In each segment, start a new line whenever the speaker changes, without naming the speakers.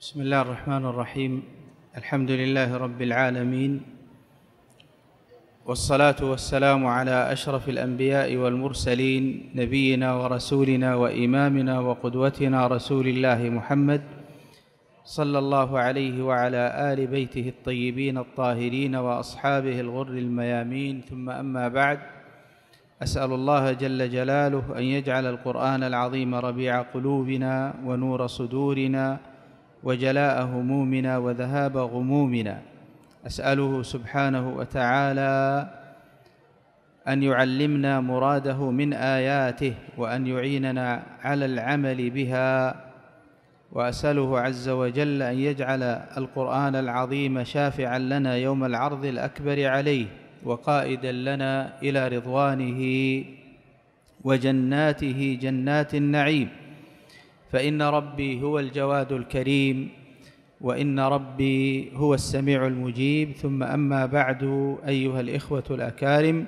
بسم الله الرحمن الرحيم الحمد لله رب العالمين والصلاة والسلام على أشرف الأنبياء والمرسلين نبينا ورسولنا وإمامنا وقدوتنا رسول الله محمد صلى الله عليه وعلى آل بيته الطيبين الطاهرين وأصحابه الغر الميامين ثم أما بعد أسأل الله جل جلاله أن يجعل القرآن العظيم ربيع قلوبنا ونور صدورنا وجلاء همومنا وذهاب غمومنا أسأله سبحانه وتعالى أن يعلمنا مراده من آياته وأن يعيننا على العمل بها وأسأله عز وجل أن يجعل القرآن العظيم شافعا لنا يوم العرض الأكبر عليه وقائدا لنا إلى رضوانه وجناته جنات النعيم فإن ربي هو الجواد الكريم وإن ربي هو السميع المجيب ثم أما بعد أيها الإخوة الأكارم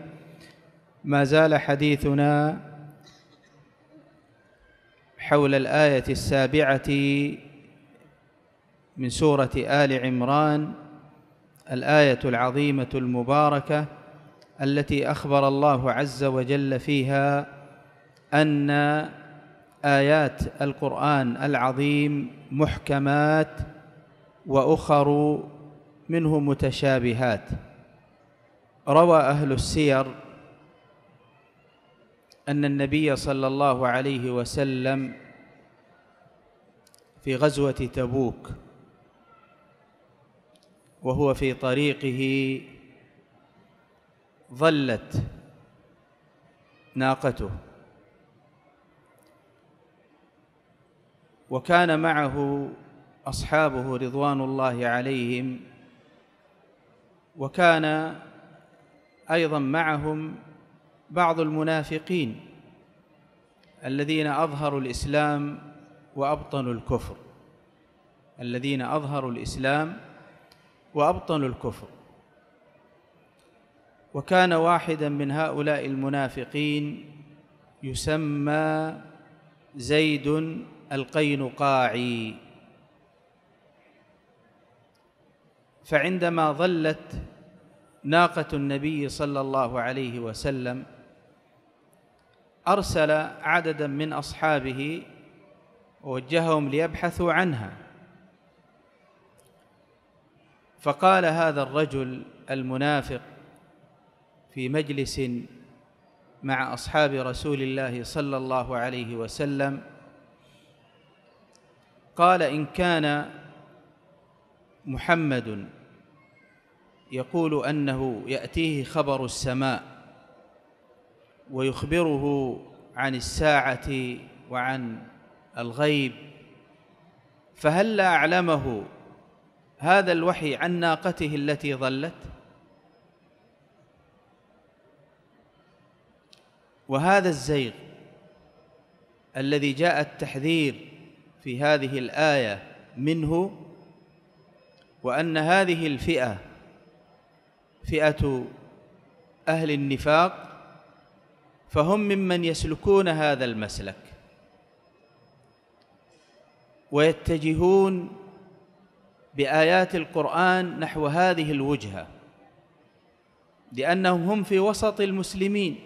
ما زال حديثنا حول الآية السابعة من سورة آل عمران الآية العظيمة المباركة التي أخبر الله عز وجل فيها أن آيات القرآن العظيم محكمات وأخر منه متشابهات روى أهل السير أن النبي صلى الله عليه وسلم في غزوة تبوك وهو في طريقه ظلت ناقته وكان معه أصحابه رضوان الله عليهم وكان أيضا معهم بعض المنافقين الذين أظهروا الإسلام وأبطنوا الكفر الذين أظهروا الإسلام وأبطنوا الكفر وكان واحدا من هؤلاء المنافقين يسمى زيد القينقاعي فعندما ظلت ناقة النبي صلى الله عليه وسلم أرسل عددا من أصحابه ووجههم ليبحثوا عنها فقال هذا الرجل المنافق في مجلس مع أصحاب رسول الله صلى الله عليه وسلم قال إن كان محمد يقول أنه يأتيه خبر السماء ويخبره عن الساعة وعن الغيب فهل لا أعلمه هذا الوحي عن ناقته التي ظلت وهذا الزيغ الذي جاء التحذير في هذه الآية منه وأن هذه الفئة فئة أهل النفاق فهم ممن يسلكون هذا المسلك ويتجهون بآيات القرآن نحو هذه الوجهة لأنهم هم في وسط المسلمين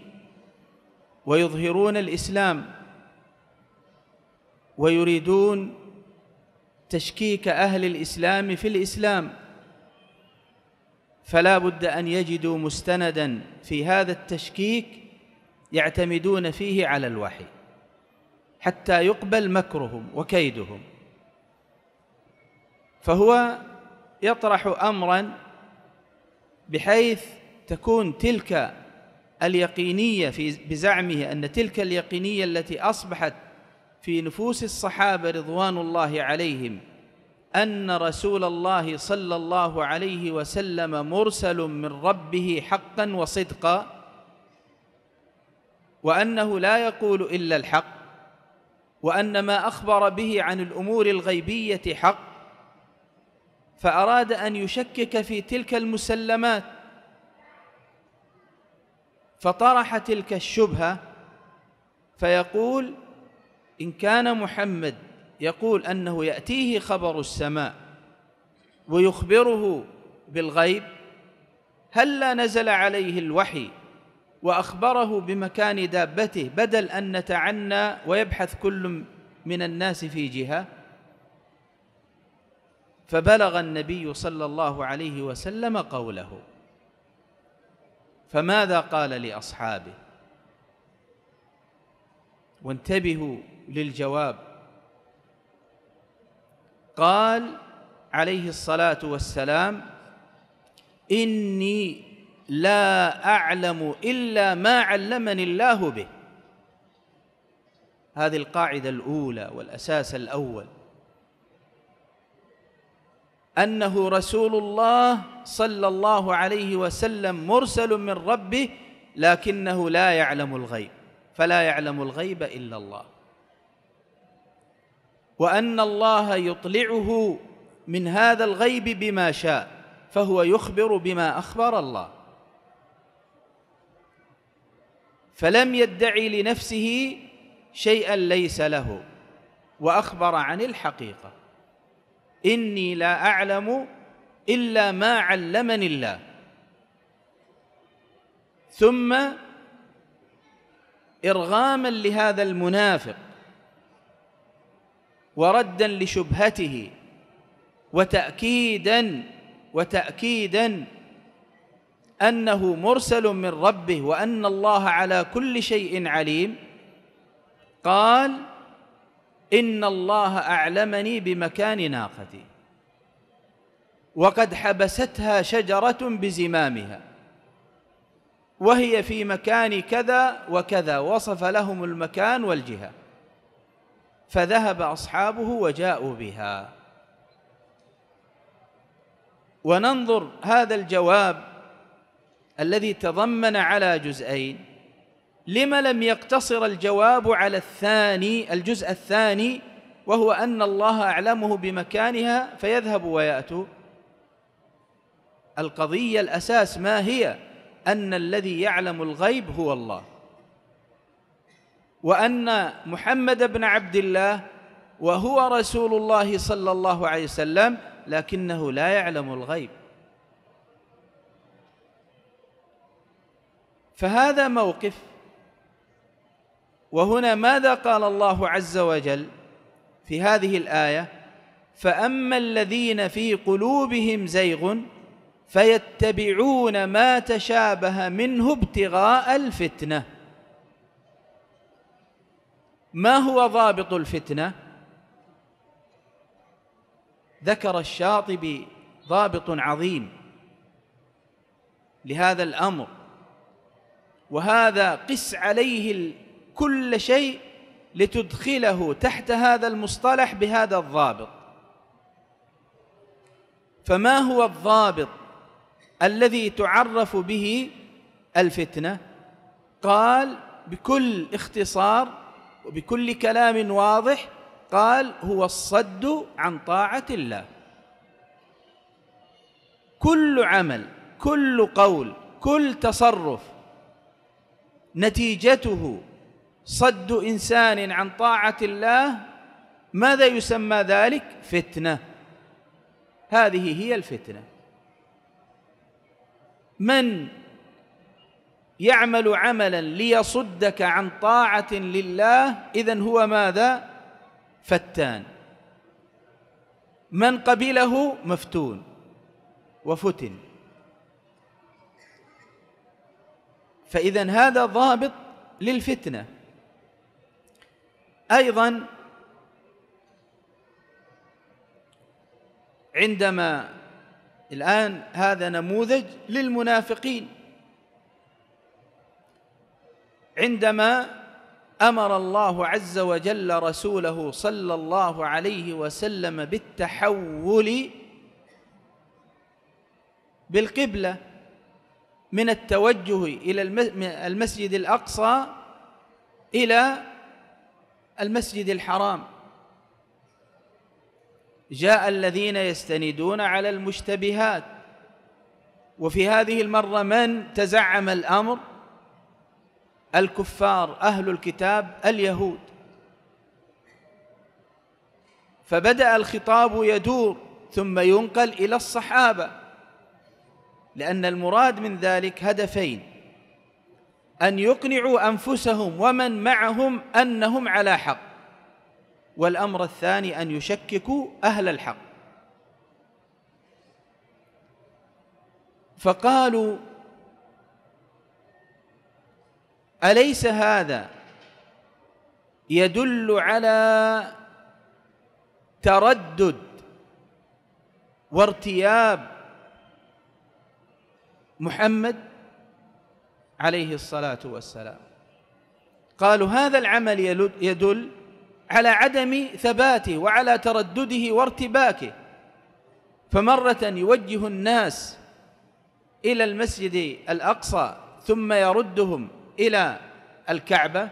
ويظهرون الإسلام ويريدون تشكيك أهل الإسلام في الإسلام فلا بد أن يجدوا مستندا في هذا التشكيك يعتمدون فيه على الوحي حتى يقبل مكرهم وكيدهم فهو يطرح أمرا بحيث تكون تلك اليقينية في بزعمه أن تلك اليقينية التي أصبحت في نفوس الصحابة رضوان الله عليهم أن رسول الله صلى الله عليه وسلم مرسل من ربه حقا وصدقا وأنه لا يقول إلا الحق وأن ما أخبر به عن الأمور الغيبية حق فأراد أن يشكك في تلك المسلمات فطرح تلك الشبهة فيقول إن كان محمد يقول أنه يأتيه خبر السماء ويخبره بالغيب هل لا نزل عليه الوحي وأخبره بمكان دابته بدل أن نتعنى ويبحث كل من الناس في جهة فبلغ النبي صلى الله عليه وسلم قوله فماذا قال لأصحابه وانتبهوا للجواب قال عليه الصلاة والسلام إني لا أعلم إلا ما علمني الله به هذه القاعدة الأولى والأساس الأول أنه رسول الله صلى الله عليه وسلم مرسل من ربه لكنه لا يعلم الغيب فلا يعلم الغيب إلا الله وأن الله يطلعه من هذا الغيب بما شاء فهو يخبر بما أخبر الله فلم يدعي لنفسه شيئا ليس له وأخبر عن الحقيقة إني لا أعلم إلا ما علمني الله ثم إرغاما لهذا المنافق وردا لشبهته وتأكيدا وتأكيدا أنه مرسل من ربه وأن الله على كل شيء عليم قال إن الله أعلمني بمكان ناقتي وقد حبستها شجرة بزمامها وهي في مكان كذا وكذا وصف لهم المكان والجهة فذهب أصحابه وجاءوا بها وننظر هذا الجواب الذي تضمن على جزئين لما لم يقتصر الجواب على الثاني الجزء الثاني وهو أن الله أعلمه بمكانها فيذهب ويأتوا القضية الأساس ما هي أن الذي يعلم الغيب هو الله وأن محمد بن عبد الله وهو رسول الله صلى الله عليه وسلم لكنه لا يعلم الغيب فهذا موقف وهنا ماذا قال الله عز وجل في هذه الآية فأما الذين في قلوبهم زيغ فيتبعون ما تشابه منه ابتغاء الفتنه ما هو ضابط الفتنة ذكر الشاطبي ضابط عظيم لهذا الأمر وهذا قس عليه كل شيء لتدخله تحت هذا المصطلح بهذا الضابط فما هو الضابط الذي تعرف به الفتنة قال بكل اختصار وبكل كلام واضح قال هو الصد عن طاعة الله كل عمل كل قول كل تصرف نتيجته صد إنسان عن طاعة الله ماذا يسمى ذلك؟ فتنة هذه هي الفتنة من يعمل عملا ليصدك عن طاعة لله إذا هو ماذا؟ فتان من قبله مفتون وفتن فإذا هذا ضابط للفتنة أيضا عندما الآن هذا نموذج للمنافقين عندما امر الله عز وجل رسوله صلى الله عليه وسلم بالتحول بالقبله من التوجه الى المسجد الاقصى الى المسجد الحرام جاء الذين يستندون على المشتبهات وفي هذه المره من تزعم الامر الكفار أهل الكتاب اليهود فبدأ الخطاب يدور ثم ينقل إلى الصحابة لأن المراد من ذلك هدفين أن يقنعوا أنفسهم ومن معهم أنهم على حق والأمر الثاني أن يشككوا أهل الحق فقالوا أليس هذا يدل على تردد وارتياب محمد عليه الصلاة والسلام قالوا هذا العمل يدل على عدم ثباته وعلى تردده وارتباكه فمرة يوجه الناس إلى المسجد الأقصى ثم يردهم إلى الكعبة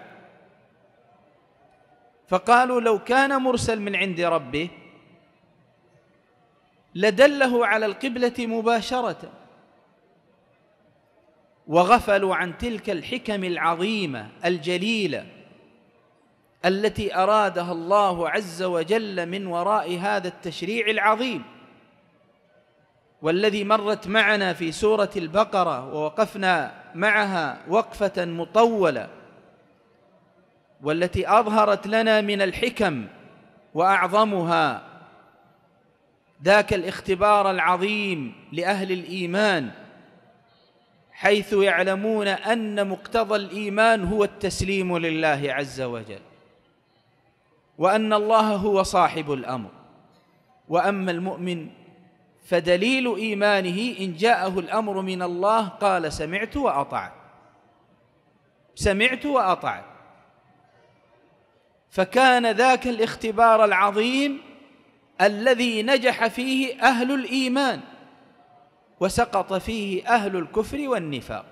فقالوا لو كان مرسل من عند ربه لدله على القبلة مباشرة وغفلوا عن تلك الحكم العظيمة الجليلة التي أرادها الله عز وجل من وراء هذا التشريع العظيم والذي مرت معنا في سورة البقرة ووقفنا معها وقفة مطولة والتي أظهرت لنا من الحكم وأعظمها ذاك الاختبار العظيم لأهل الإيمان حيث يعلمون أن مقتضى الإيمان هو التسليم لله عز وجل وأن الله هو صاحب الأمر وأما المؤمن فدليل إيمانه إن جاءه الأمر من الله قال سمعت وأطعت سمعت وأطعت فكان ذاك الاختبار العظيم الذي نجح فيه أهل الإيمان وسقط فيه أهل الكفر والنفاق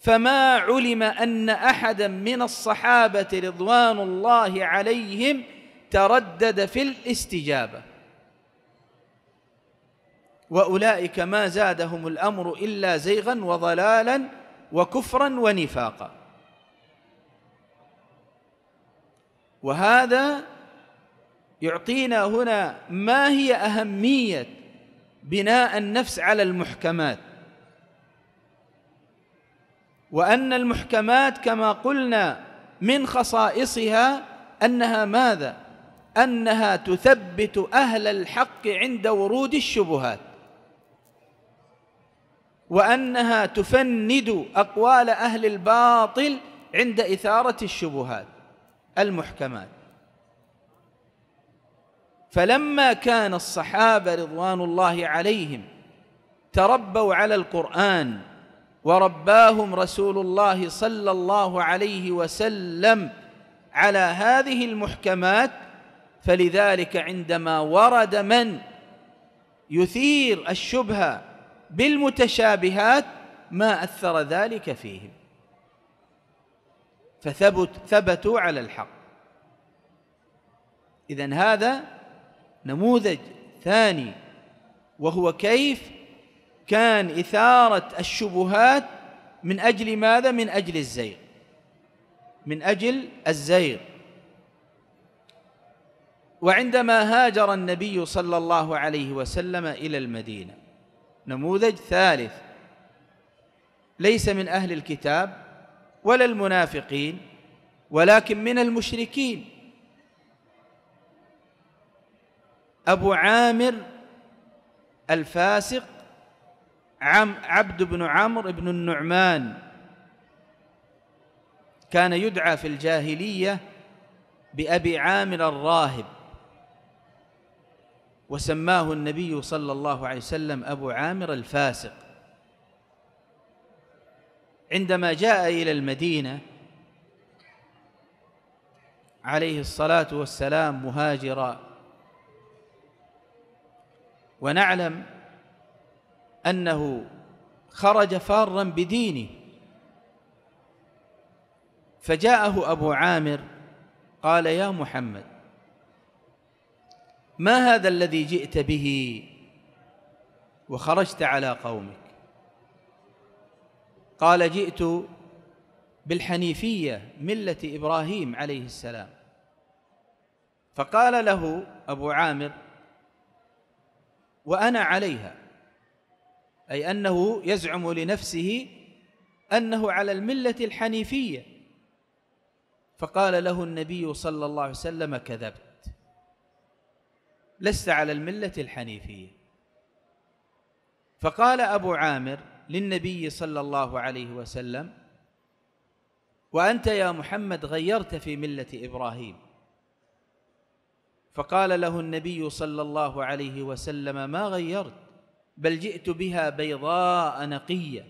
فما علم أن أحدا من الصحابة رضوان الله عليهم تردد في الاستجابة واولئك ما زادهم الامر الا زيغا وضلالا وكفرا ونفاقا وهذا يعطينا هنا ما هي اهميه بناء النفس على المحكمات وان المحكمات كما قلنا من خصائصها انها ماذا انها تثبت اهل الحق عند ورود الشبهات وأنها تفند أقوال أهل الباطل عند إثارة الشبهات المحكمات فلما كان الصحابة رضوان الله عليهم تربوا على القرآن ورباهم رسول الله صلى الله عليه وسلم على هذه المحكمات فلذلك عندما ورد من يثير الشبهه بالمتشابهات ما أثر ذلك فيهم فثبت ثبتوا على الحق إذا هذا نموذج ثاني وهو كيف كان إثارة الشبهات من أجل ماذا؟ من أجل الزيغ من أجل الزيغ وعندما هاجر النبي صلى الله عليه وسلم إلى المدينة نموذج ثالث ليس من أهل الكتاب ولا المنافقين ولكن من المشركين أبو عامر الفاسق عم عبد بن عمرو بن النعمان كان يدعى في الجاهلية بأبي عامر الراهب وسماه النبي صلى الله عليه وسلم أبو عامر الفاسق عندما جاء إلى المدينة عليه الصلاة والسلام مهاجرا ونعلم أنه خرج فارا بدينه فجاءه أبو عامر قال يا محمد ما هذا الذي جئت به وخرجت على قومك قال جئت بالحنيفية ملة إبراهيم عليه السلام فقال له أبو عامر وأنا عليها أي أنه يزعم لنفسه أنه على الملة الحنيفية فقال له النبي صلى الله عليه وسلم كذبت لست على الملة الحنيفية فقال أبو عامر للنبي صلى الله عليه وسلم وأنت يا محمد غيرت في ملة إبراهيم فقال له النبي صلى الله عليه وسلم ما غيرت بل جئت بها بيضاء نقية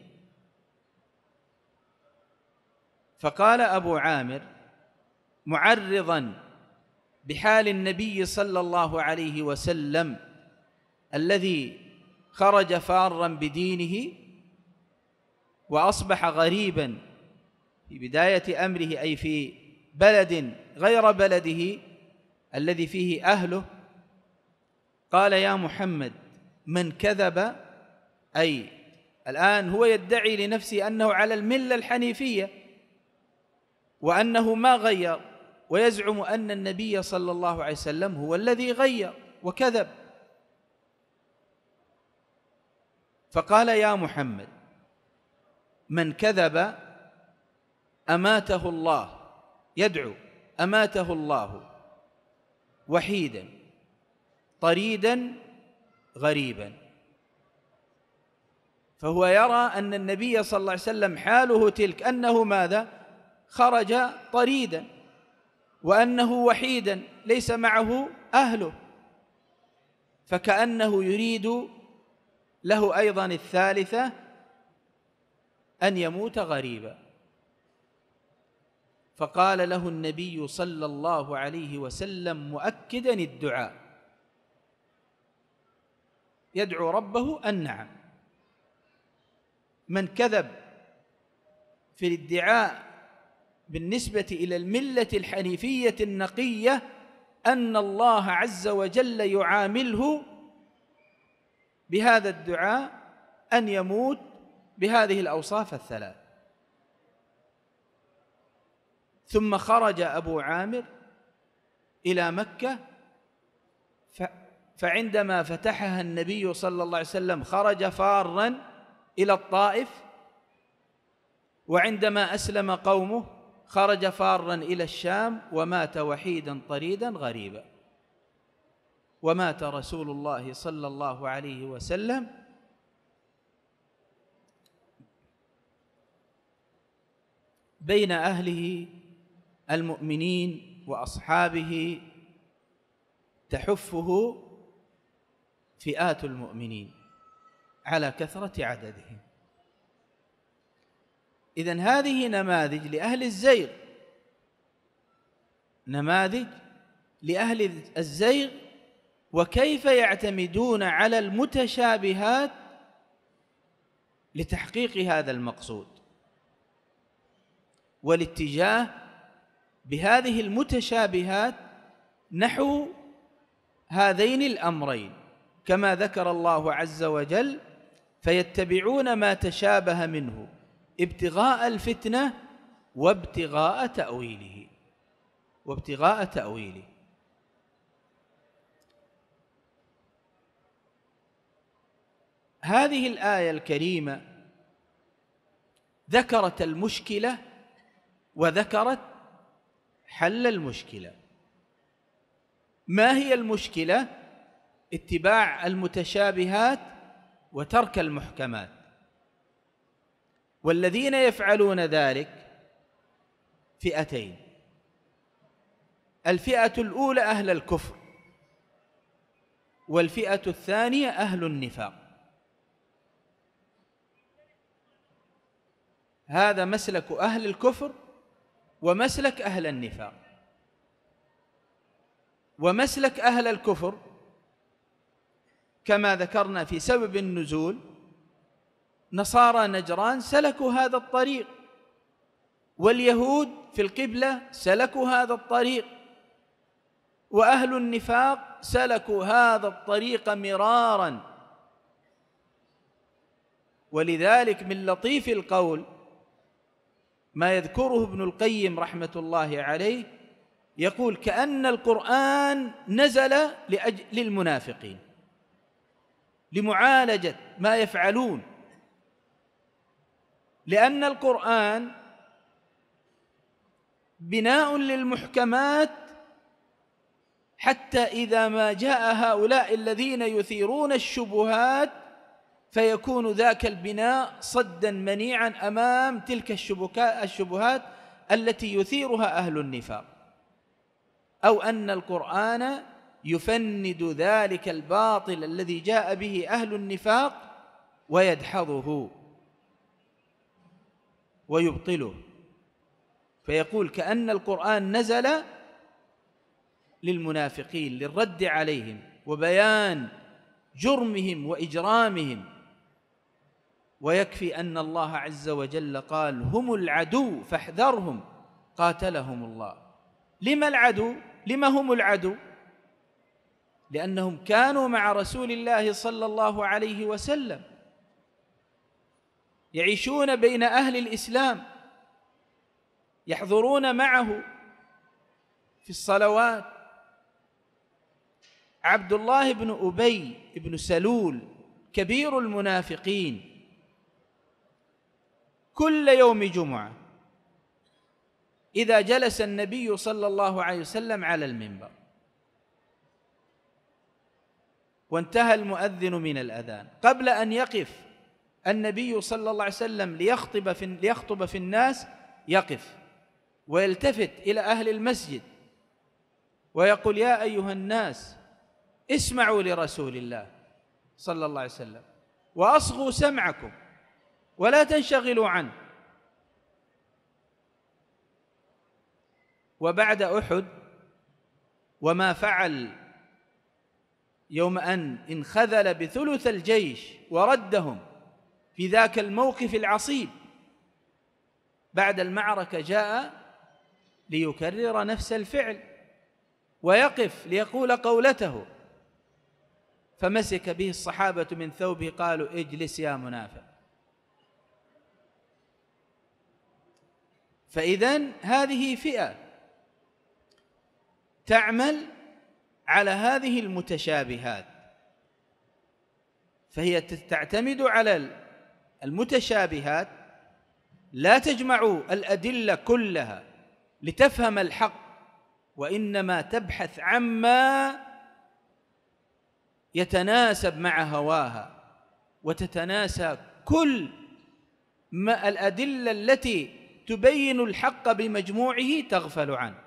فقال أبو عامر معرضا بحال النبي صلى الله عليه وسلم الذي خرج فارا بدينه واصبح غريبا في بدايه امره اي في بلد غير بلده الذي فيه اهله قال يا محمد من كذب اي الان هو يدعي لنفسه انه على المله الحنيفيه وانه ما غير ويزعم أن النبي صلى الله عليه وسلم هو الذي غير وكذب فقال يا محمد من كذب أماته الله يدعو أماته الله وحيدا طريدا غريبا فهو يرى أن النبي صلى الله عليه وسلم حاله تلك أنه ماذا خرج طريدا وأنه وحيدا ليس معه أهله فكأنه يريد له أيضا الثالثة أن يموت غريبا فقال له النبي صلى الله عليه وسلم مؤكدا الدعاء يدعو ربه أن نعم من كذب في الادعاء بالنسبة إلى الملة الحنيفية النقية أن الله عز وجل يعامله بهذا الدعاء أن يموت بهذه الأوصاف الثلاث ثم خرج أبو عامر إلى مكة فعندما فتحها النبي صلى الله عليه وسلم خرج فارا إلى الطائف وعندما أسلم قومه خرج فارا إلى الشام ومات وحيدا طريدا غريبا ومات رسول الله صلى الله عليه وسلم بين أهله المؤمنين وأصحابه تحفه فئات المؤمنين على كثرة عددهم إذا هذه نماذج لأهل الزيغ نماذج لأهل الزيغ وكيف يعتمدون على المتشابهات لتحقيق هذا المقصود والاتجاه بهذه المتشابهات نحو هذين الأمرين كما ذكر الله عز وجل فيتبعون ما تشابه منه ابتغاء الفتنة وابتغاء تأويله وابتغاء تأويله هذه الآية الكريمة ذكرت المشكلة وذكرت حل المشكلة ما هي المشكلة؟ اتباع المتشابهات وترك المحكمات والذين يفعلون ذلك فئتين الفئة الأولى أهل الكفر والفئة الثانية أهل النفاق هذا مسلك أهل الكفر ومسلك أهل النفاق ومسلك أهل الكفر كما ذكرنا في سبب النزول نصارى نجران سلكوا هذا الطريق واليهود في القبلة سلكوا هذا الطريق وأهل النفاق سلكوا هذا الطريق مرارا ولذلك من لطيف القول ما يذكره ابن القيم رحمة الله عليه يقول كأن القرآن نزل لأجل للمنافقين لمعالجة ما يفعلون لأن القرآن بناء للمحكمات حتى إذا ما جاء هؤلاء الذين يثيرون الشبهات فيكون ذاك البناء صدا منيعا أمام تلك الشبهات التي يثيرها أهل النفاق أو أن القرآن يفند ذلك الباطل الذي جاء به أهل النفاق ويدحضه ويبطله فيقول كأن القرآن نزل للمنافقين للرد عليهم وبيان جرمهم وإجرامهم ويكفي أن الله عز وجل قال هم العدو فاحذرهم قاتلهم الله لما العدو؟ لما هم العدو؟ لأنهم كانوا مع رسول الله صلى الله عليه وسلم يعيشون بين أهل الإسلام يحضرون معه في الصلوات عبد الله بن أبي بن سلول كبير المنافقين كل يوم جمعة إذا جلس النبي صلى الله عليه وسلم على المنبر وانتهى المؤذن من الأذان قبل أن يقف النبي صلى الله عليه وسلم ليخطب في, ليخطب في الناس يقف ويلتفت إلى أهل المسجد ويقول يا أيها الناس اسمعوا لرسول الله صلى الله عليه وسلم وأصغوا سمعكم ولا تنشغلوا عنه وبعد أحد وما فعل يوم أن انخذل بثلث الجيش وردهم في ذاك الموقف العصيب بعد المعركة جاء ليكرر نفس الفعل ويقف ليقول قولته فمسك به الصحابة من ثوبه قالوا اجلس يا منافق فإذا هذه فئة تعمل على هذه المتشابهات فهي تعتمد على المتشابهات لا تجمع الأدلة كلها لتفهم الحق وإنما تبحث عما يتناسب مع هواها وتتناسى كل ما الأدلة التي تبين الحق بمجموعه تغفل عنه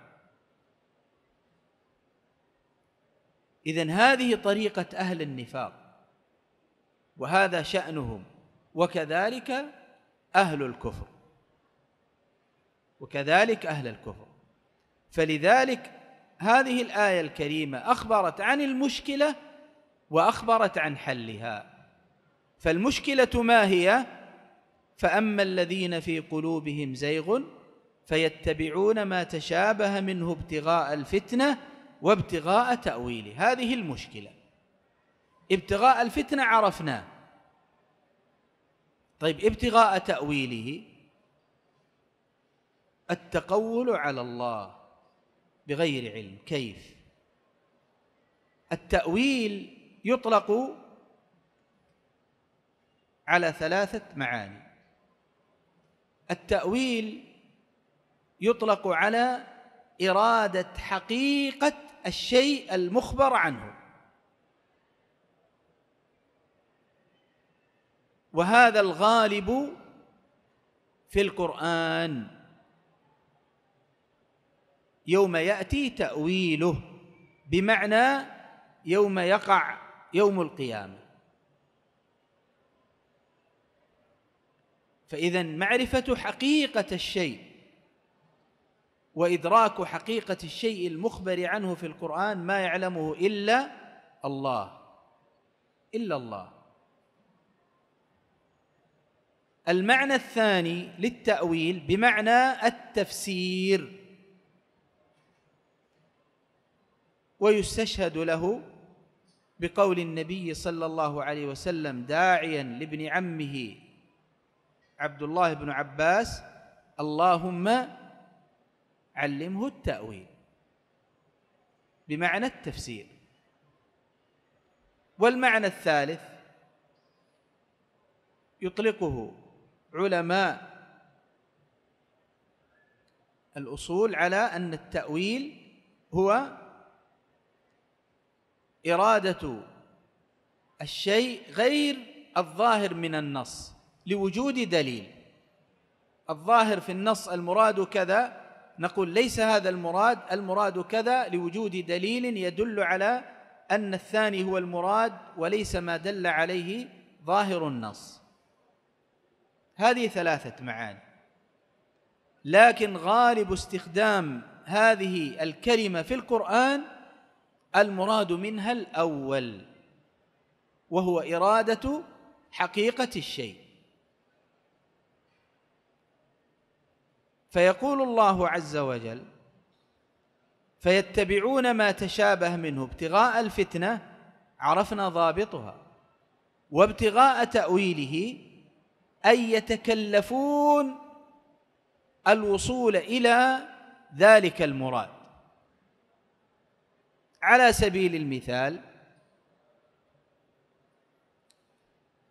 إذا هذه طريقة أهل النفاق وهذا شأنهم وكذلك أهل الكفر وكذلك أهل الكفر فلذلك هذه الآية الكريمة أخبرت عن المشكلة وأخبرت عن حلها فالمشكلة ما هي؟ فأما الذين في قلوبهم زيغ فيتبعون ما تشابه منه ابتغاء الفتنة وابتغاء تأويله هذه المشكلة ابتغاء الفتنة عرفناه طيب ابتغاء تأويله التقول على الله بغير علم كيف التأويل يطلق على ثلاثة معاني التأويل يطلق على إرادة حقيقة الشيء المخبر عنه وهذا الغالب في القرآن يوم يأتي تأويله بمعنى يوم يقع يوم القيامة فإذا معرفة حقيقة الشيء وإدراك حقيقة الشيء المخبر عنه في القرآن ما يعلمه إلا الله إلا الله المعنى الثاني للتأويل بمعنى التفسير ويستشهد له بقول النبي صلى الله عليه وسلم داعيا لابن عمه عبد الله بن عباس اللهم علمه التأويل بمعنى التفسير والمعنى الثالث يطلقه علماء الأصول على أن التأويل هو إرادة الشيء غير الظاهر من النص لوجود دليل الظاهر في النص المراد كذا نقول ليس هذا المراد المراد كذا لوجود دليل يدل على أن الثاني هو المراد وليس ما دل عليه ظاهر النص هذه ثلاثة معاني لكن غالب استخدام هذه الكلمة في القرآن المراد منها الأول وهو إرادة حقيقة الشيء فيقول الله عز وجل فيتبعون ما تشابه منه ابتغاء الفتنة عرفنا ضابطها وابتغاء تأويله أن يتكلفون الوصول إلى ذلك المراد على سبيل المثال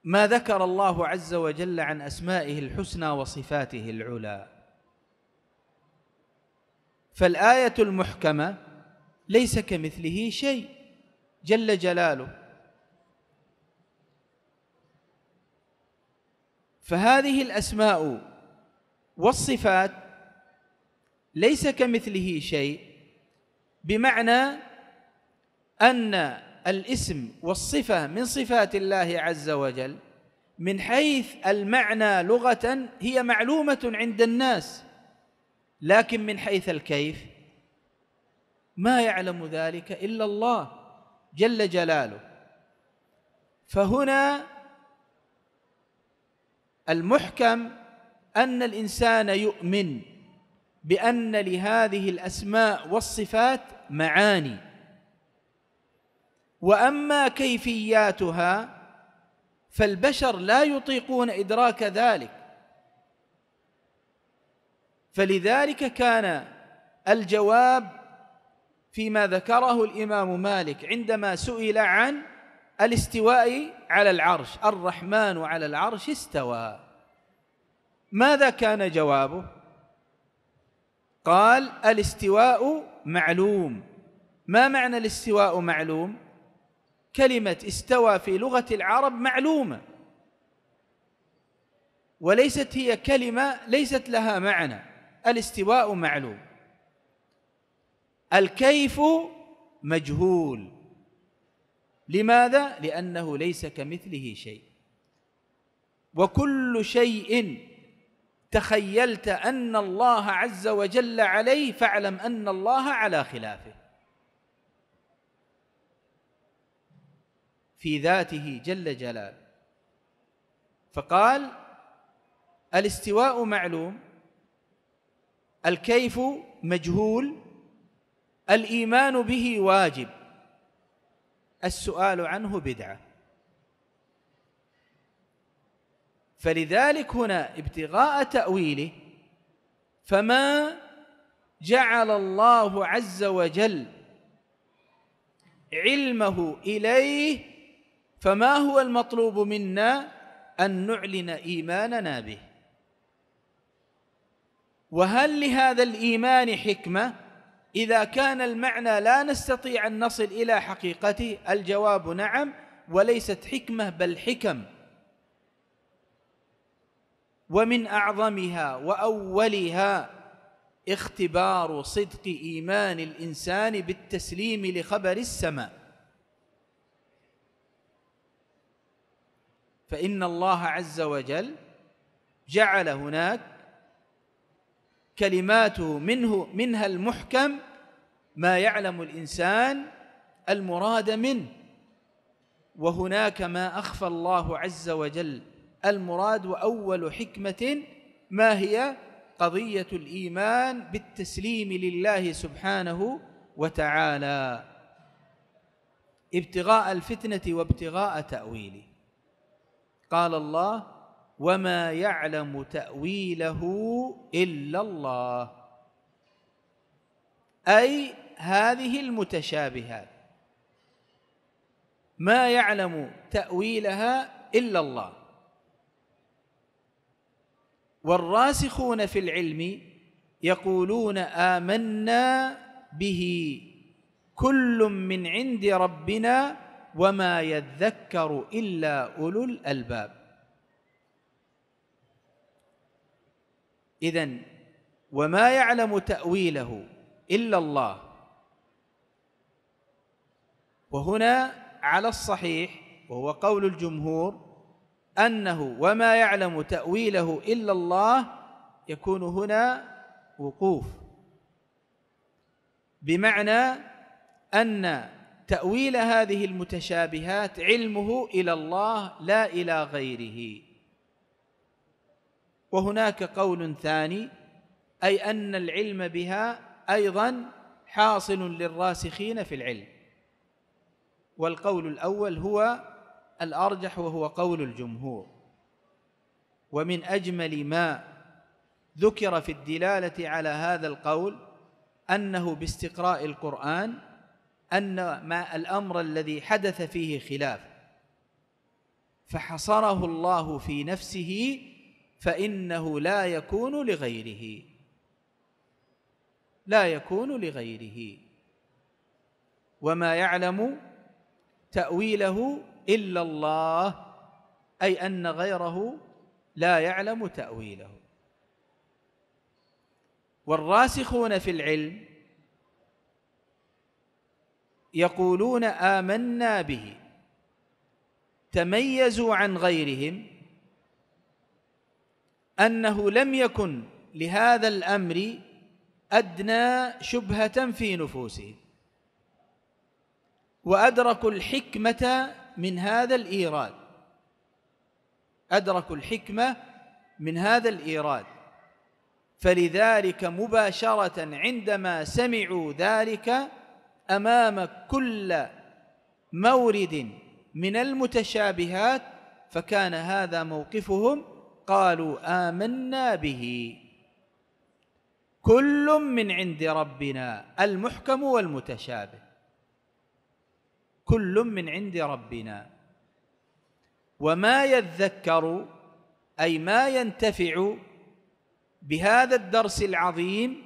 ما ذكر الله عز وجل عن أسمائه الحسنى وصفاته العلى فالآية المحكمة ليس كمثله شيء جل جلاله فهذه الأسماء والصفات ليس كمثله شيء بمعنى أن الاسم والصفة من صفات الله عز وجل من حيث المعنى لغة هي معلومة عند الناس لكن من حيث الكيف ما يعلم ذلك إلا الله جل جلاله فهنا المحكم أن الإنسان يؤمن بأن لهذه الأسماء والصفات معاني وأما كيفياتها فالبشر لا يطيقون إدراك ذلك فلذلك كان الجواب فيما ذكره الإمام مالك عندما سئل عن الاستواء على العرش الرحمن على العرش استوى ماذا كان جوابه قال الاستواء معلوم ما معنى الاستواء معلوم كلمه استوى في لغه العرب معلومه وليست هي كلمه ليست لها معنى الاستواء معلوم الكيف مجهول لماذا؟ لأنه ليس كمثله شيء وكل شيء تخيلت أن الله عز وجل عليه فاعلم أن الله على خلافه في ذاته جل جلاله فقال الاستواء معلوم الكيف مجهول الإيمان به واجب السؤال عنه بدعة فلذلك هنا ابتغاء تأويله فما جعل الله عز وجل علمه إليه فما هو المطلوب منا أن نعلن إيماننا به وهل لهذا الإيمان حكمة؟ إذا كان المعنى لا نستطيع أن نصل إلى حقيقته الجواب نعم وليست حكمة بل حكم ومن أعظمها وأولها اختبار صدق إيمان الإنسان بالتسليم لخبر السماء فإن الله عز وجل جعل هناك كلماته منه منها المحكم ما يعلم الإنسان المراد منه وهناك ما أخفى الله عز وجل المراد وأول حكمة ما هي قضية الإيمان بالتسليم لله سبحانه وتعالى ابتغاء الفتنة وابتغاء تأويله قال الله وما يعلم تاويله الا الله اي هذه المتشابهات ما يعلم تاويلها الا الله والراسخون في العلم يقولون امنا به كل من عند ربنا وما يذكر الا اولو الالباب إذا وما يعلم تأويله إلا الله وهنا على الصحيح وهو قول الجمهور أنه وما يعلم تأويله إلا الله يكون هنا وقوف بمعنى أن تأويل هذه المتشابهات علمه إلى الله لا إلى غيره وهناك قول ثاني أي أن العلم بها أيضا حاصل للراسخين في العلم والقول الأول هو الأرجح وهو قول الجمهور ومن أجمل ما ذكر في الدلالة على هذا القول أنه باستقراء القرآن أن ما الأمر الذي حدث فيه خلاف فحصره الله في نفسه فإنه لا يكون لغيره لا يكون لغيره وما يعلم تأويله إلا الله أي أن غيره لا يعلم تأويله والراسخون في العلم يقولون آمنا به تميزوا عن غيرهم أنه لم يكن لهذا الأمر أدنى شبهة في نفوسهم وأدركوا الحكمة من هذا الإيراد أدركوا الحكمة من هذا الإيراد فلذلك مباشرة عندما سمعوا ذلك أمام كل مورد من المتشابهات فكان هذا موقفهم قالوا آمنا به كل من عند ربنا المحكم والمتشابه كل من عند ربنا وما يذكر أي ما ينتفع بهذا الدرس العظيم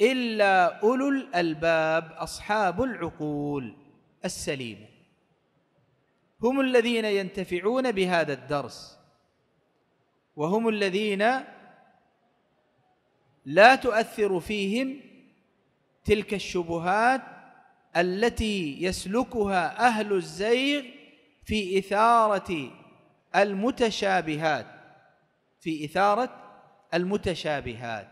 إلا أولو الألباب أصحاب العقول السليمة هم الذين ينتفعون بهذا الدرس وهم الذين لا تؤثر فيهم تلك الشبهات التي يسلكها أهل الزيغ في إثارة المتشابهات في إثارة المتشابهات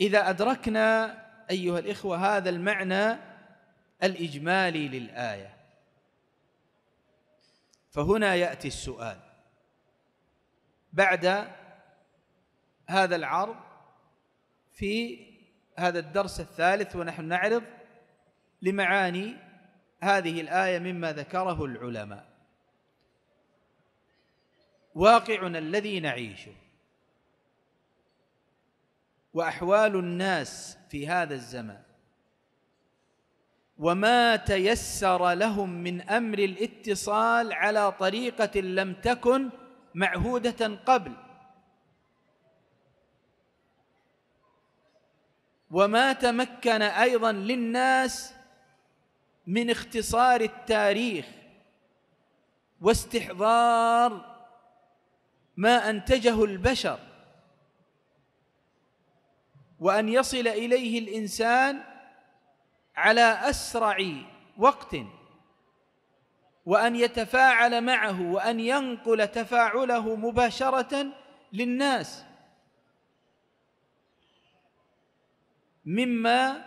إذا أدركنا أيها الإخوة هذا المعنى الإجمالي للآية فهنا يأتي السؤال بعد هذا العرض في هذا الدرس الثالث ونحن نعرض لمعاني هذه الآية مما ذكره العلماء واقعنا الذي نعيشه وأحوال الناس في هذا الزمان وما تيسر لهم من أمر الاتصال على طريقة لم تكن معهودة قبل وما تمكن أيضا للناس من اختصار التاريخ واستحضار ما أنتجه البشر وأن يصل إليه الإنسان على أسرع وقت وأن يتفاعل معه وأن ينقل تفاعله مباشرة للناس مما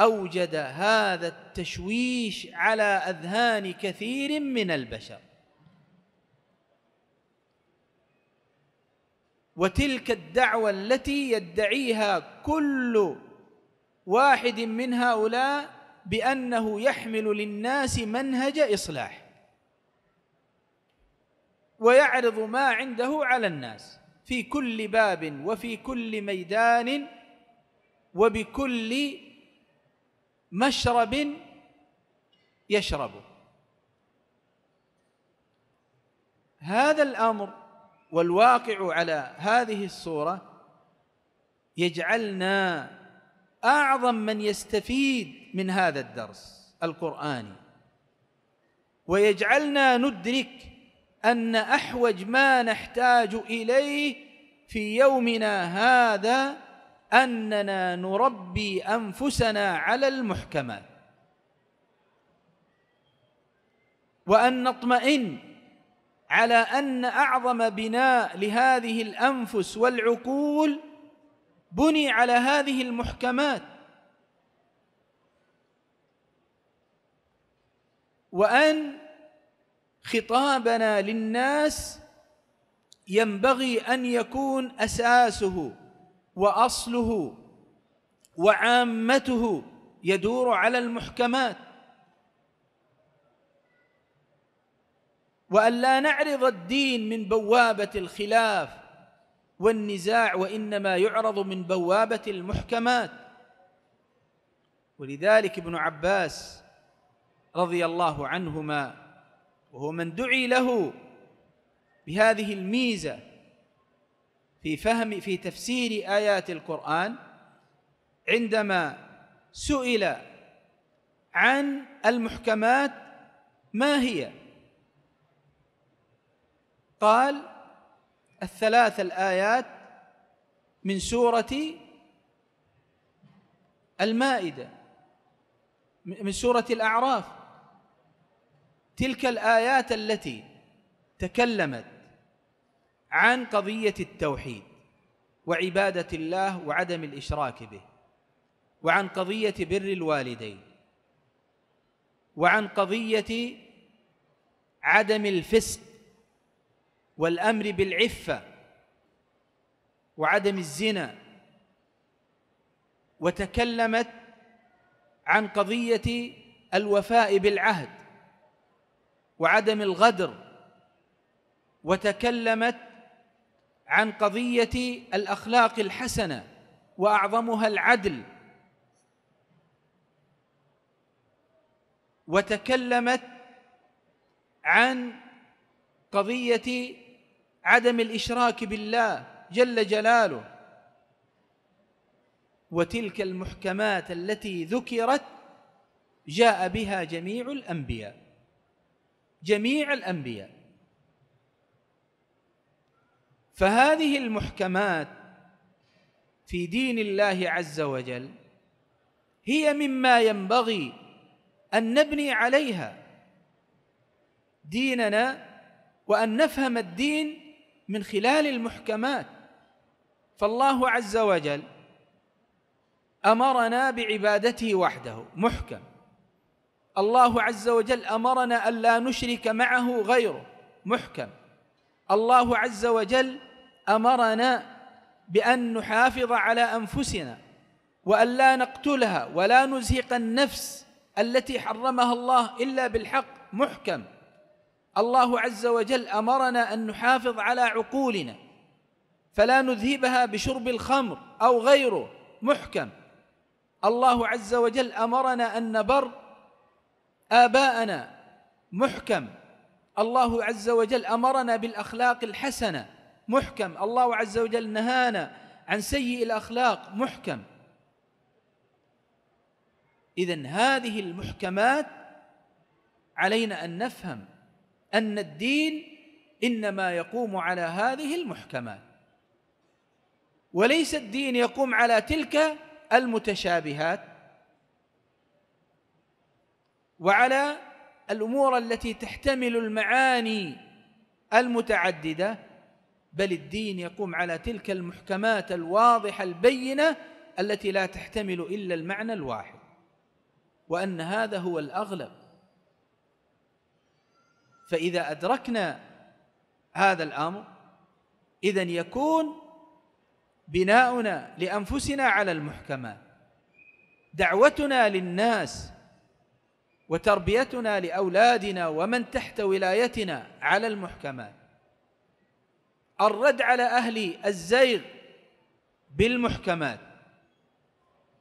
أوجد هذا التشويش على أذهان كثير من البشر وتلك الدعوة التي يدعيها كل واحد من هؤلاء بأنه يحمل للناس منهج إصلاح ويعرض ما عنده على الناس في كل باب وفي كل ميدان وبكل مشرب يشربه هذا الأمر والواقع على هذه الصورة يجعلنا اعظم من يستفيد من هذا الدرس القراني ويجعلنا ندرك ان احوج ما نحتاج اليه في يومنا هذا اننا نربي انفسنا على المحكمات وان نطمئن على ان اعظم بناء لهذه الانفس والعقول بني على هذه المحكمات وأن خطابنا للناس ينبغي أن يكون أساسه وأصله وعامته يدور على المحكمات وأن لا نعرض الدين من بوابة الخلاف والنزاع وإنما يعرض من بوابة المحكمات ولذلك ابن عباس رضي الله عنهما وهو من دعي له بهذه الميزة في فهم في تفسير آيات القرآن عندما سئل عن المحكمات ما هي قال الثلاث الآيات من سورة المائدة من سورة الأعراف تلك الآيات التي تكلمت عن قضية التوحيد وعبادة الله وعدم الإشراك به وعن قضية بر الوالدين وعن قضية عدم الفسق والأمر بالعفة وعدم الزنا وتكلمت عن قضية الوفاء بالعهد وعدم الغدر وتكلمت عن قضية الأخلاق الحسنة وأعظمها العدل وتكلمت عن قضية عدم الإشراك بالله جل جلاله وتلك المحكمات التي ذكرت جاء بها جميع الأنبياء جميع الأنبياء فهذه المحكمات في دين الله عز وجل هي مما ينبغي أن نبني عليها ديننا وأن نفهم الدين من خلال المحكمات فالله عز وجل امرنا بعبادته وحده محكم الله عز وجل امرنا الا نشرك معه غيره محكم الله عز وجل امرنا بان نحافظ على انفسنا وان لا نقتلها ولا نزهق النفس التي حرمها الله الا بالحق محكم الله عز وجل أمرنا أن نحافظ على عقولنا فلا نذهبها بشرب الخمر أو غيره محكم الله عز وجل أمرنا أن نبر آباءنا محكم الله عز وجل أمرنا بالأخلاق الحسنة محكم الله عز وجل نهانا عن سيء الأخلاق محكم إذا هذه المحكمات علينا أن نفهم أن الدين إنما يقوم على هذه المحكمات وليس الدين يقوم على تلك المتشابهات وعلى الأمور التي تحتمل المعاني المتعددة بل الدين يقوم على تلك المحكمات الواضحة البينة التي لا تحتمل إلا المعنى الواحد وأن هذا هو الأغلب فإذا أدركنا هذا الأمر إذا يكون بناؤنا لأنفسنا على المحكمات دعوتنا للناس وتربيتنا لأولادنا ومن تحت ولايتنا على المحكمات الرد على أهل الزيغ بالمحكمات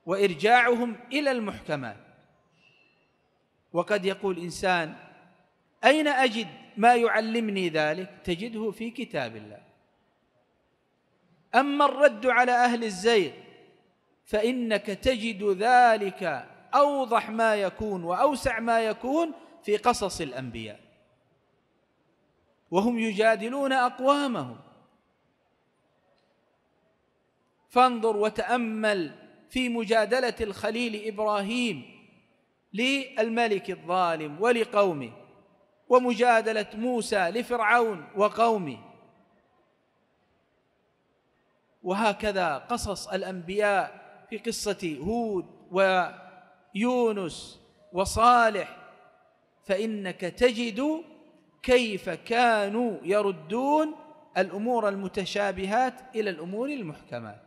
وإرجاعهم إلى المحكمات وقد يقول إنسان أين أجد ما يعلمني ذلك تجده في كتاب الله أما الرد على أهل الزيغ فإنك تجد ذلك أوضح ما يكون وأوسع ما يكون في قصص الأنبياء وهم يجادلون أقوامهم فانظر وتأمل في مجادلة الخليل إبراهيم للملك الظالم ولقومه ومجادلة موسى لفرعون وقومه وهكذا قصص الأنبياء في قصة هود ويونس وصالح فإنك تجد كيف كانوا يردون الأمور المتشابهات إلى الأمور المحكمات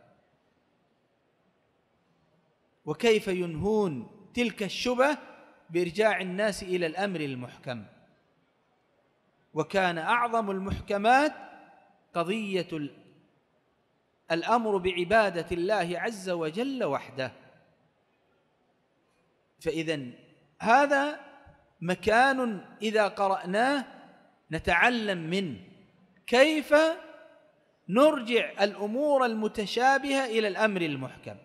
وكيف ينهون تلك الشبه بإرجاع الناس إلى الأمر المحكم وكان أعظم المحكمات قضية الأمر بعبادة الله عز وجل وحده فإذا هذا مكان إذا قرأناه نتعلم منه كيف نرجع الأمور المتشابهة إلى الأمر المحكم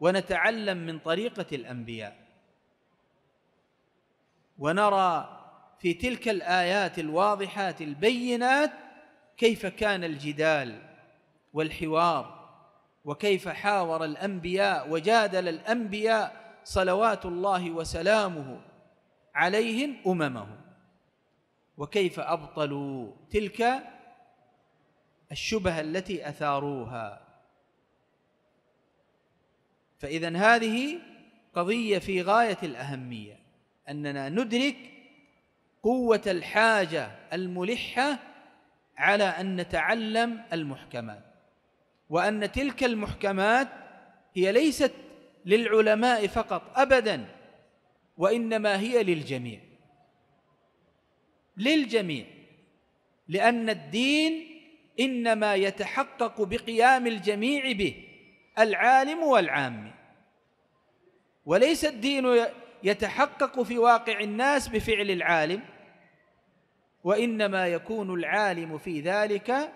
ونتعلم من طريقة الأنبياء ونرى في تلك الآيات الواضحات البينات كيف كان الجدال والحوار وكيف حاور الأنبياء وجادل الأنبياء صلوات الله وسلامه عليهم أممهم وكيف أبطلوا تلك الشبهة التي أثاروها فإذا هذه قضية في غاية الأهمية أننا ندرك قوة الحاجة الملحة على أن نتعلم المحكمات وأن تلك المحكمات هي ليست للعلماء فقط أبدا وإنما هي للجميع للجميع لأن الدين إنما يتحقق بقيام الجميع به العالم والعام وليس الدين يتحقق في واقع الناس بفعل العالم وإنما يكون العالم في ذلك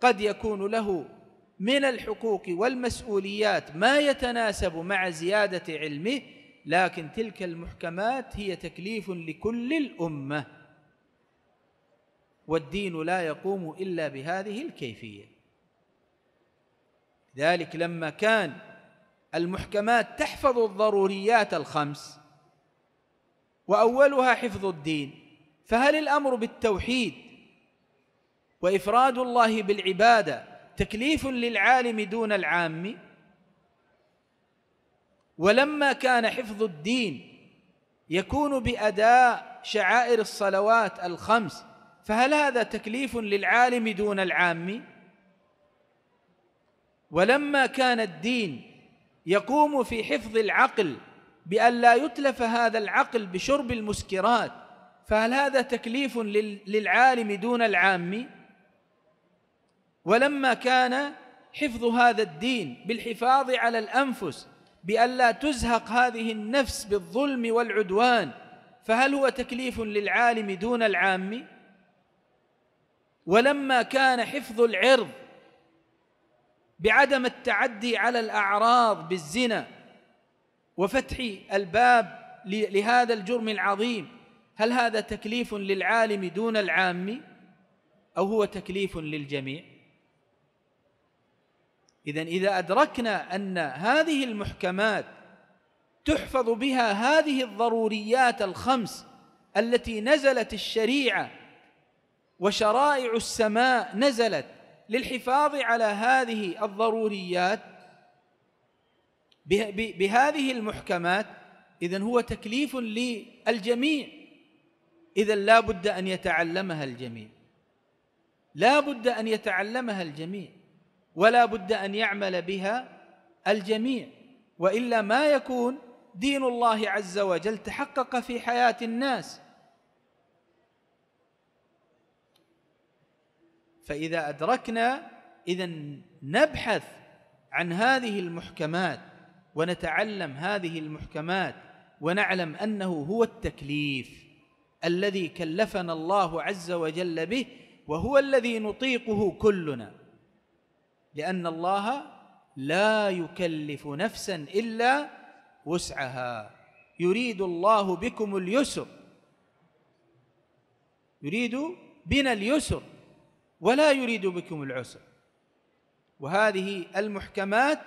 قد يكون له من الحقوق والمسؤوليات ما يتناسب مع زيادة علمه لكن تلك المحكمات هي تكليف لكل الأمة والدين لا يقوم إلا بهذه الكيفية ذلك لما كان المحكمات تحفظ الضروريات الخمس وأولها حفظ الدين فهل الأمر بالتوحيد وإفراد الله بالعبادة تكليف للعالم دون العام ولما كان حفظ الدين يكون بأداء شعائر الصلوات الخمس فهل هذا تكليف للعالم دون العام ولما كان الدين يقوم في حفظ العقل بأن لا يتلف هذا العقل بشرب المسكرات فهل هذا تكليف للعالم دون العام ولما كان حفظ هذا الدين بالحفاظ على الأنفس بألا تزهق هذه النفس بالظلم والعدوان فهل هو تكليف للعالم دون العام ولما كان حفظ العرض بعدم التعدي على الأعراض بالزنا وفتح الباب لهذا الجرم العظيم هل هذا تكليف للعالم دون العام أو هو تكليف للجميع إذا إذا أدركنا أن هذه المحكمات تحفظ بها هذه الضروريات الخمس التي نزلت الشريعة وشرائع السماء نزلت للحفاظ على هذه الضروريات بهذه المحكمات إذن هو تكليف للجميع إذا لا بد أن يتعلمها الجميع لا بد أن يتعلمها الجميع ولا بد أن يعمل بها الجميع وإلا ما يكون دين الله عز وجل تحقق في حياة الناس فإذا أدركنا إذا نبحث عن هذه المحكمات ونتعلم هذه المحكمات ونعلم أنه هو التكليف الذي كلفنا الله عز وجل به وهو الذي نطيقه كلنا لأن الله لا يكلف نفسا إلا وسعها يريد الله بكم اليسر يريد بنا اليسر ولا يريد بكم العسر وهذه المحكمات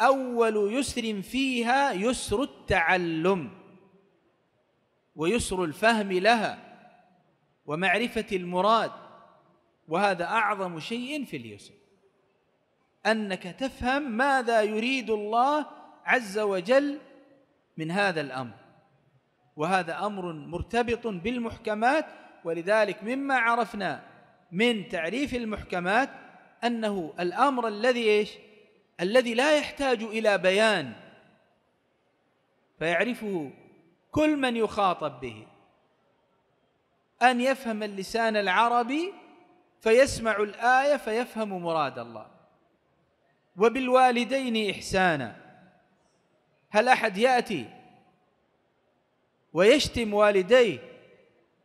أول يسر فيها يسر التعلم ويسر الفهم لها ومعرفة المراد وهذا أعظم شيء في اليسر أنك تفهم ماذا يريد الله عز وجل من هذا الأمر وهذا أمر مرتبط بالمحكمات ولذلك مما عرفنا من تعريف المحكمات أنه الأمر الذي إيش؟ الذي لا يحتاج إلى بيان فيعرفه كل من يخاطب به أن يفهم اللسان العربي فيسمع الآية فيفهم مراد الله وبالوالدين إحسانا هل أحد يأتي ويشتم والديه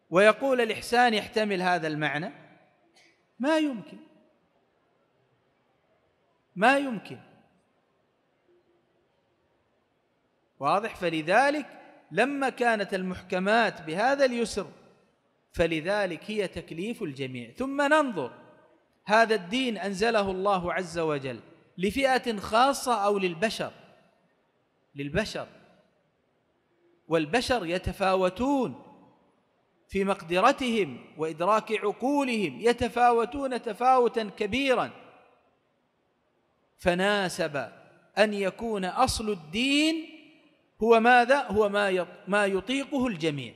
ويقول الإحسان يحتمل هذا المعنى ما يمكن ما يمكن واضح فلذلك لما كانت المحكمات بهذا اليسر فلذلك هي تكليف الجميع ثم ننظر هذا الدين أنزله الله عز وجل لفئة خاصة أو للبشر للبشر والبشر يتفاوتون في مقدرتهم وإدراك عقولهم يتفاوتون تفاوتا كبيرا فناسب أن يكون أصل الدين هو ماذا هو ما ما يطيقه الجميع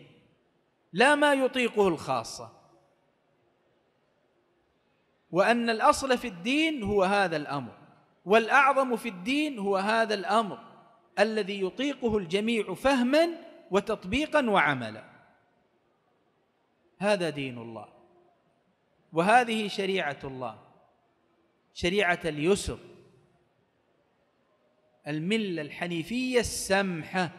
لا ما يطيقه الخاصه وان الاصل في الدين هو هذا الامر والاعظم في الدين هو هذا الامر الذي يطيقه الجميع فهما وتطبيقا وعملا هذا دين الله وهذه شريعه الله شريعه اليسر المله الحنيفيه السمحه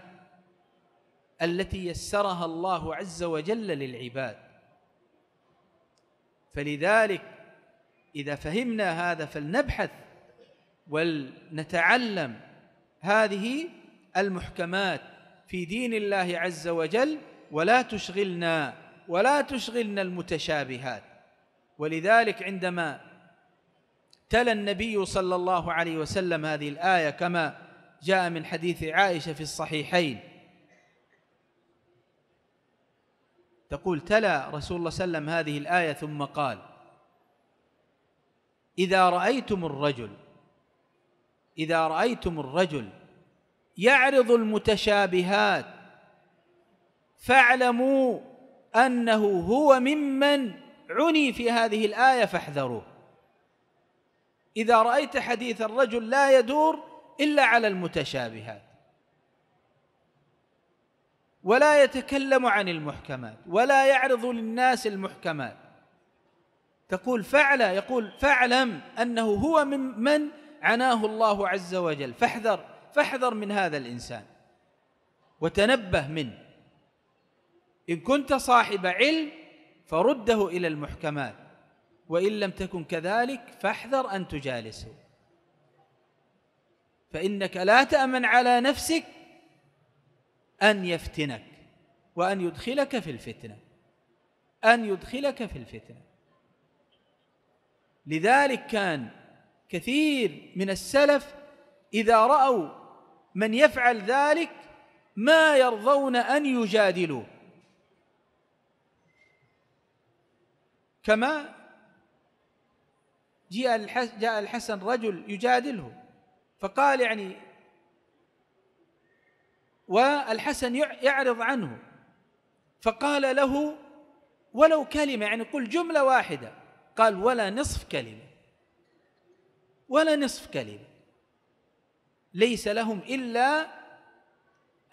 التي يسرها الله عز وجل للعباد فلذلك اذا فهمنا هذا فلنبحث ولنتعلم هذه المحكمات في دين الله عز وجل ولا تشغلنا ولا تشغلنا المتشابهات ولذلك عندما تلا النبي صلى الله عليه وسلم هذه الآية كما جاء من حديث عائشة في الصحيحين تقول تلا رسول الله صلى الله عليه وسلم هذه الآية ثم قال إذا رأيتم الرجل إذا رأيتم الرجل يعرض المتشابهات فاعلموا أنه هو ممن عني في هذه الآية فاحذروه إذا رأيت حديث الرجل لا يدور إلا على المتشابهات ولا يتكلم عن المحكمات ولا يعرض للناس المحكمات تقول فعل يقول فاعلم أنه هو من من عناه الله عز وجل فاحذر فاحذر من هذا الإنسان وتنبه منه إن كنت صاحب علم فرده إلى المحكمات وإن لم تكن كذلك فاحذر أن تجالسه فإنك لا تأمن على نفسك أن يفتنك وأن يدخلك في الفتنة أن يدخلك في الفتنة لذلك كان كثير من السلف إذا رأوا من يفعل ذلك ما يرضون أن يجادلوه كما جاء جاء الحسن رجل يجادله فقال يعني والحسن يعرض عنه فقال له ولو كلمة يعني قل جملة واحدة قال ولا نصف كلمة ولا نصف كلمة ليس لهم إلا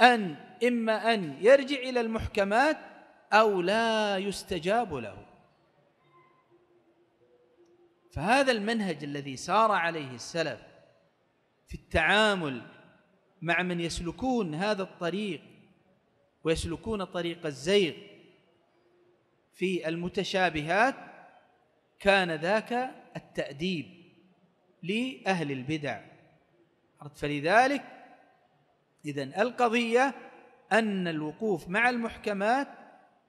أن إما أن يرجع إلى المحكمات أو لا يستجاب له فهذا المنهج الذي سار عليه السلف في التعامل مع من يسلكون هذا الطريق ويسلكون طريق الزيغ في المتشابهات كان ذاك التأديب لأهل البدع فلذلك إذا القضية أن الوقوف مع المحكمات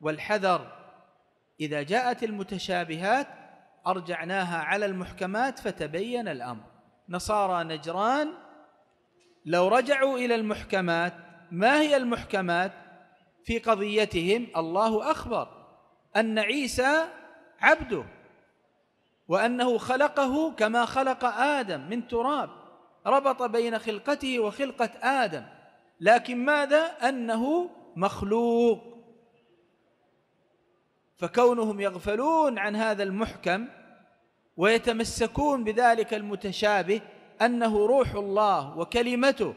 والحذر إذا جاءت المتشابهات أرجعناها على المحكمات فتبين الأمر نصارى نجران لو رجعوا إلى المحكمات ما هي المحكمات في قضيتهم الله أخبر أن عيسى عبده وأنه خلقه كما خلق آدم من تراب ربط بين خلقته وخلقة آدم لكن ماذا أنه مخلوق فكونهم يغفلون عن هذا المحكم ويتمسكون بذلك المتشابه انه روح الله وكلمته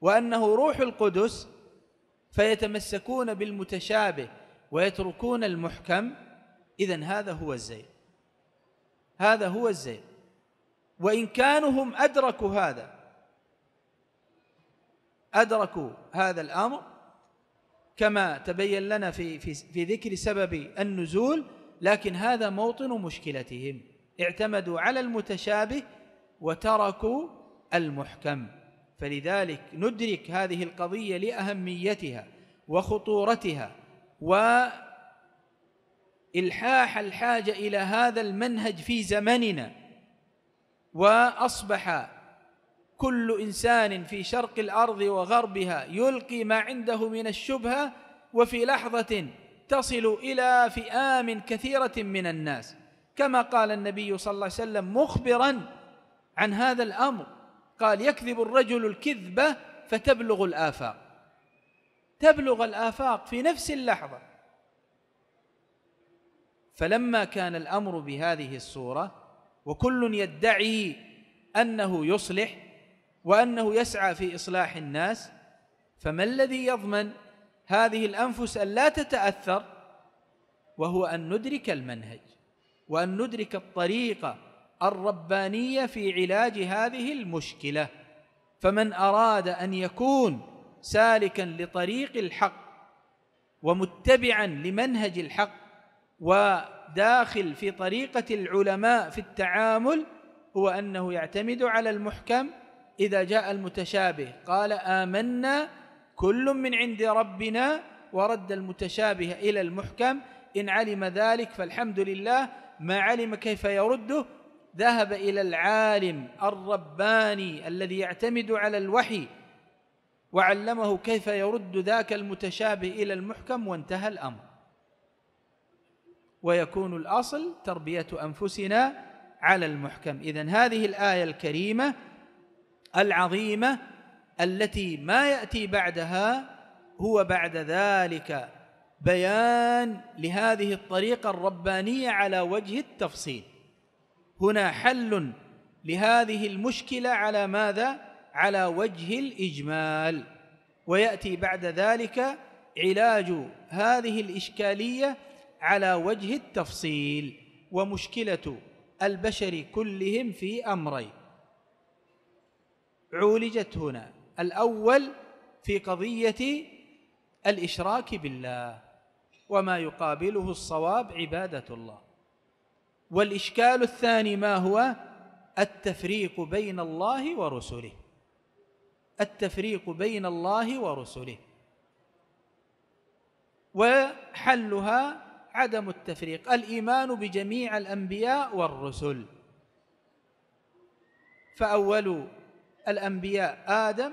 وانه روح القدس فيتمسكون بالمتشابه ويتركون المحكم اذا هذا هو الزيغ هذا هو الزيغ وان كانوا هم ادركوا هذا ادركوا هذا الامر كما تبين لنا في, في, في ذكر سبب النزول لكن هذا موطن مشكلتهم اعتمدوا على المتشابه وتركوا المحكم فلذلك ندرك هذه القضية لأهميتها وخطورتها وإلحاح الحاجة إلى هذا المنهج في زمننا وأصبح كل إنسان في شرق الأرض وغربها يلقي ما عنده من الشبهة وفي لحظة تصل إلى فئام كثيرة من الناس كما قال النبي صلى الله عليه وسلم مخبرا عن هذا الأمر قال يكذب الرجل الكذبة فتبلغ الآفاق تبلغ الآفاق في نفس اللحظة فلما كان الأمر بهذه الصورة وكل يدعي أنه يصلح وأنه يسعى في إصلاح الناس فما الذي يضمن هذه الأنفس أن لا تتأثر وهو أن ندرك المنهج وأن ندرك الطريقة الربانية في علاج هذه المشكلة فمن أراد أن يكون سالكا لطريق الحق ومتبعا لمنهج الحق وداخل في طريقة العلماء في التعامل هو أنه يعتمد على المحكم إذا جاء المتشابه قال آمنا كل من عند ربنا ورد المتشابه إلى المحكم إن علم ذلك فالحمد لله ما علم كيف يرده ذهب إلى العالم الرباني الذي يعتمد على الوحي وعلمه كيف يرد ذاك المتشابه إلى المحكم وانتهى الأمر ويكون الأصل تربية أنفسنا على المحكم إذا هذه الآية الكريمة العظيمة التي ما يأتي بعدها هو بعد ذلك بيان لهذه الطريقة الربانية على وجه التفصيل هنا حل لهذه المشكلة على ماذا؟ على وجه الإجمال ويأتي بعد ذلك علاج هذه الإشكالية على وجه التفصيل ومشكلة البشر كلهم في أمرين عولجت هنا الأول في قضية الإشراك بالله وما يقابله الصواب عبادة الله والإشكال الثاني ما هو التفريق بين الله ورسله التفريق بين الله ورسله وحلها عدم التفريق الإيمان بجميع الأنبياء والرسل فأول الأنبياء آدم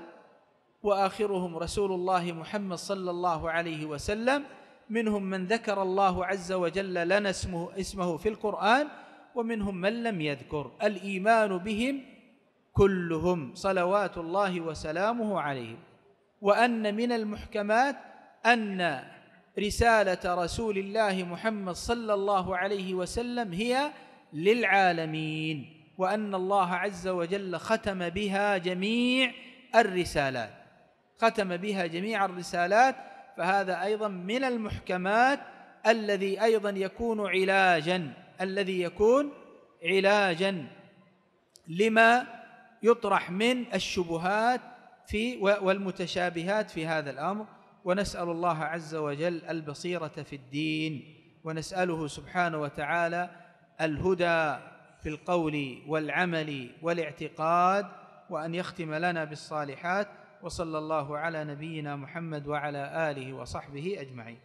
وآخرهم رسول الله محمد صلى الله عليه وسلم منهم من ذكر الله عز وجل لنا اسمه, اسمه في القرآن ومنهم من لم يذكر الإيمان بهم كلهم صلوات الله وسلامه عليهم وأن من المحكمات أن رسالة رسول الله محمد صلى الله عليه وسلم هي للعالمين وأن الله عز وجل ختم بها جميع الرسالات ختم بها جميع الرسالات فهذا أيضا من المحكمات الذي أيضا يكون علاجا الذي يكون علاجا لما يطرح من الشبهات في والمتشابهات في هذا الأمر ونسأل الله عز وجل البصيرة في الدين ونسأله سبحانه وتعالى الهدى في القول والعمل والاعتقاد وأن يختم لنا بالصالحات وصلى الله على نبينا محمد وعلى آله وصحبه أجمعين